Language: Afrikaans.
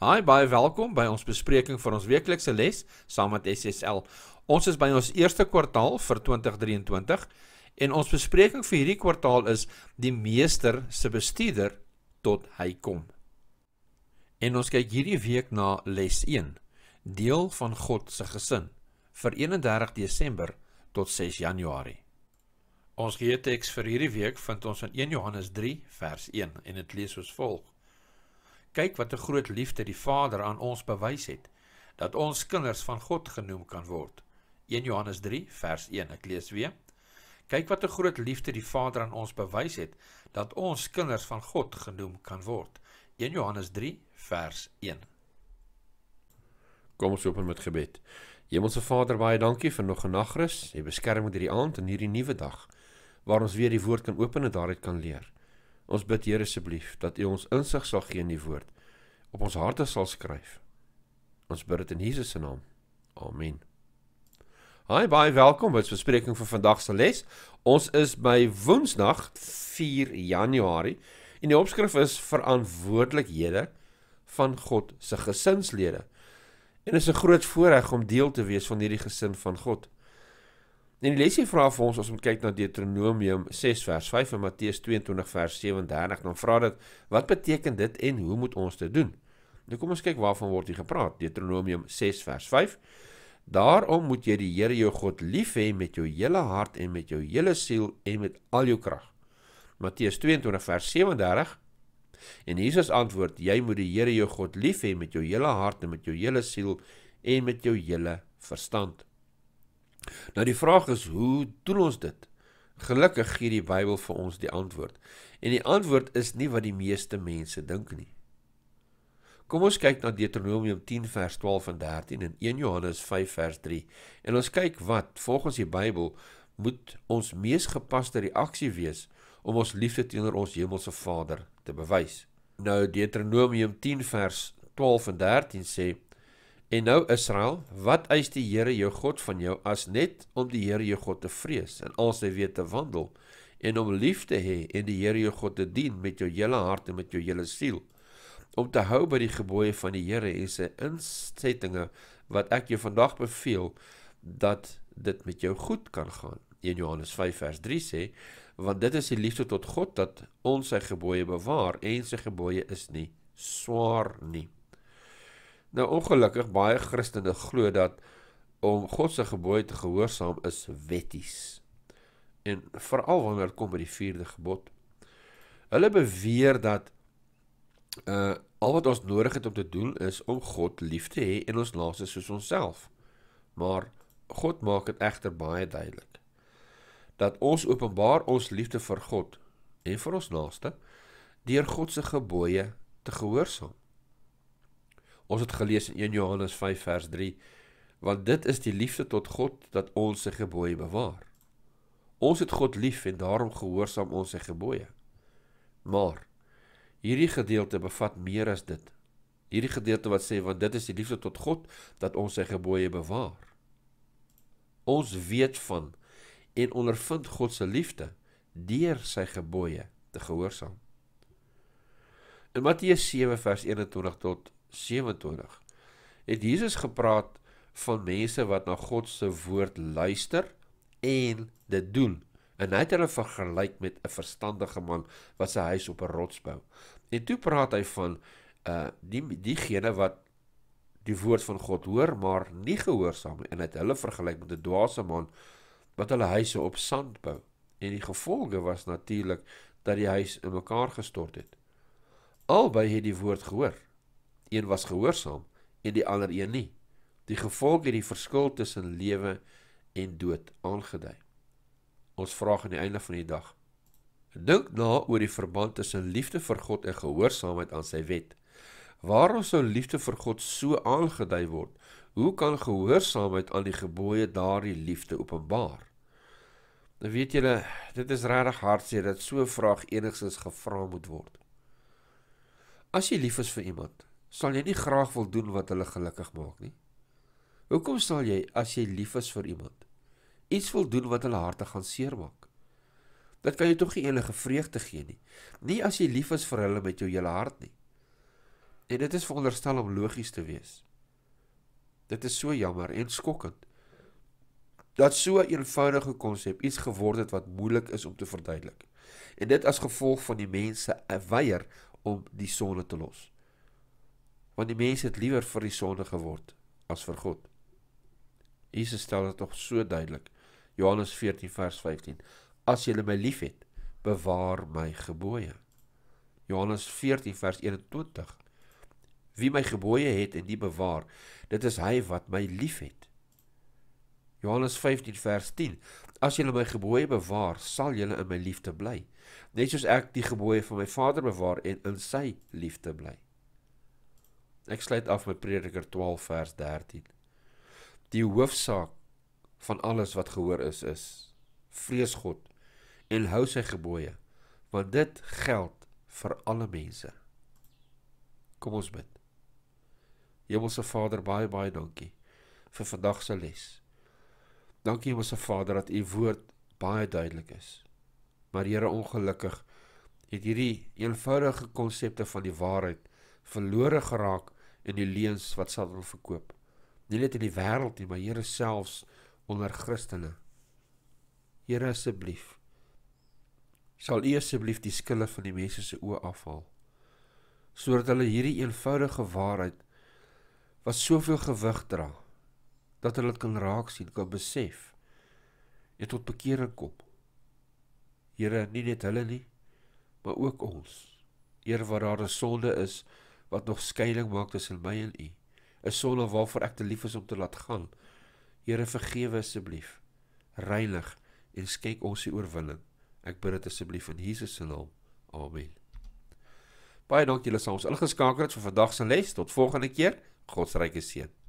Hi, baie welkom by ons bespreking vir ons weeklikse les saam met SSL. Ons is by ons eerste kwartaal vir 2023 en ons bespreking vir hierdie kwartaal is die meester se bestuurder tot hy kom. En ons kyk hierdie week na les 1, deel van God se gesin vir 31 Desember tot 6 Januarie. Ons gee teks vir hierdie week vind ons in 1 Johannes 3 vers 1 en dit lees soos volg: Kyk wat 'n groot liefde die Vader aan ons bewys het dat ons kinders van God genoem kan word. 1 Johannes 3 vers 1. Ek lees weer. Kyk wat 'n groot liefde die Vader aan ons bewys het dat ons kinders van God genoem kan word. 1 Johannes 3 vers 1. Kom ons open met gebed. Hemelse Vader, baie dankie vir nog 'n nagrus. Jy beskerm ons hierdie aand en hierdie nuwe dag waar ons weer die woord kan open en daaruit kan leer. Ons bid Here asseblief dat U ons insig sal gee in die woord. Op ons harte sal skryf. Ons bid dit in Jesus se naam. Amen. Hi, baie welkom by ons bespreking vir vandag se les. Ons is by Woensdag 4 Januarie en die opskrif is verantwoordelikhede van God se gesinslede. En dit is 'n groot voorreg om deel te wees van hierdie gesin van God. En die lesie vra vir ons as om kyk na Deuteronomium 6 vers 5 en Matteus 22 vers 37, dan vra dit wat beteken dit en hoe moet ons dit doen? Nou kom ons kyk waarvan word hier gepraat. Deuteronomium 6 vers 5. Daarom moet jy die Here jou God lief hê met jou hele hart en met jou hele siel en met al jou krag. Matteus 22 vers 37. En Jesus antwoord: Jy moet die Here jou God lief hê met jou hele hart en met jou hele siel en met jou hele verstand. Nou die vraag is hoe doen ons dit? Gelukkig gee die Bybel vir ons die antwoord. En die antwoord is nie wat die meeste mense dink nie. Kom ons kyk na Deuteronomium 10 vers 12 en 13 en 1 Johannes 5 vers 3. En ons kyk wat volgens die Bybel moet ons mees gepaste reaksie wees om ons liefde teenoor ons hemelse Vader te bewys. Nou Deuteronomium 10 vers 12 en 13 sê En nou Israel, wat eis die Here jou God van jou as net om die Here jou God te vrees en al sy wete te wandel en om lief te hê en die Here jou God te dien met jou hele hart en met jou hele siel om te hou by die gebooie van die Here en sy insettinge wat ek jou vandag beveel dat dit met jou goed kan gaan. 1 Johannes 5 vers 3 sê want dit is die liefde tot God dat ons sy gebooie bewaar en sy gebooie is nie swaar nie. Nou ongelukkig baie Christene glo dat om God se gebooie te gehoorsaam is wetties. En veral wanneer dit kom by die 4de gebod. Hulle beweer dat uh al wat ons nodig het om te doen is om God lief te hê en ons naaste soos onsself. Maar God maak dit egter baie duidelik dat ons openbaar ons liefde vir God en vir ons naaste deur God se gebooie te gehoorsaam. Ons het gelees in 1 Johannes 5 vers 3 want dit is die liefde tot God dat ons sy gebooie bewaar. Ons het God lief en daarom gehoorsaam ons sy gebooie. Maar hierdie gedeelte bevat meer as dit. Hierdie gedeelte wat sê want dit is die liefde tot God dat ons sy gebooie bewaar. Ons weet van en ondervind God se liefde deur sy gebooie te gehoorsaam. In Matteus 7 vers 21 tot 27 het Jesus gepraat van mense wat na God se woord luister en dit doen. En hy het hulle vergelyk met 'n verstandige man wat sy huis op 'n rots bou. En toe praat hy van uh die diegene wat die woord van God hoor maar nie gehoorsaam nie en het hulle vergelyk met 'n dwaase man wat hulle huise op sand bou. En die gevolge was natuurlik dat die huis in mekaar gestort het. Albei het die woord gehoor, een was gehoorsaam en die ander een nie. Die gevolg het die verskil tussen lewe en dood aangedui. Ons vra aan die einde van die dag: Dink na oor die verband tussen liefde vir God en gehoorsaamheid aan sy wet. Waarom sou liefde vir God so aangedui word? Hoe kan gehoorsaamheid aan die gebooie daardie liefde openbaar? Dan nou weet julle, dit is regtig hartseer dat so 'n vraag enigsins gevra moet word. As jy lief is vir iemand, sal jy nie graag wil doen wat hulle gelukkig maak nie. Hoekom sal jy as jy lief is vir iemand iets wil doen wat hulle harte gaan seermaak? Dit kan jou tog nie enige vreugde gee nie. Nie as jy lief is vir hulle met jou hele hart nie. En dit is veronderstel om logies te wees. Dit is so jammer en skokkend dat so 'n eenvoudige konsep iets geword het wat moeilik is om te verduidelik. En dit as gevolg van die mense eh, weier om die sonde te los want die mense het liewer vir die sonde geword as vir God. Jesus stel dit nog so duidelik. Johannes 14 vers 15. As julle my liefhet, bewaar my gebooie. Johannes 14 vers 21. Wie my gebooie het en die bewaar, dit is hy wat my liefhet. Johannes 15 vers 10. As julle my gebooie bewaar, sal julle in my liefde bly, net soos ek die gebooie van my Vader bewaar en in sy liefde bly. Ek sluit af met Prediker 12 vers 13. Die hoofsaak van alles wat gehoor is is vrees God en hou sy gebooie, want dit geld vir alle mense. Kom ons bid. Hemelse Vader, baie baie dankie vir vandag se les. Dankie Hemelse Vader dat u woord baie duidelik is. Maar Here ongelukkig het hierdie eenvoudige konsepte van die waarheid verlore geraak in die leuns wat Satan verkoop. Nie net in die wêreld nie, maar Here selfs onder Christene. Here asseblief sal U asseblief die skille van die mense se oë afhaal sodat hulle hierdie eenvoudige waarheid wat soveel gewig dra dat hulle dit kan raak sien, kan besef en tot bekering kom. Here, nie net hulle nie, maar ook ons. Eer waar daar 'n sonde is, wat nog skeiding maak tussen my en U. 'n Sonde waarvoor ek te lief is om te laat gaan. Here vergewe asseblief. Reinig en skenk ons die oorwinning. Ek bid dit asseblief in Jesus se naam. Amen. Baie dankie dat julle saam ons ingeskakel het vir vandag se les. Tot volgende keer. God se ryke seën.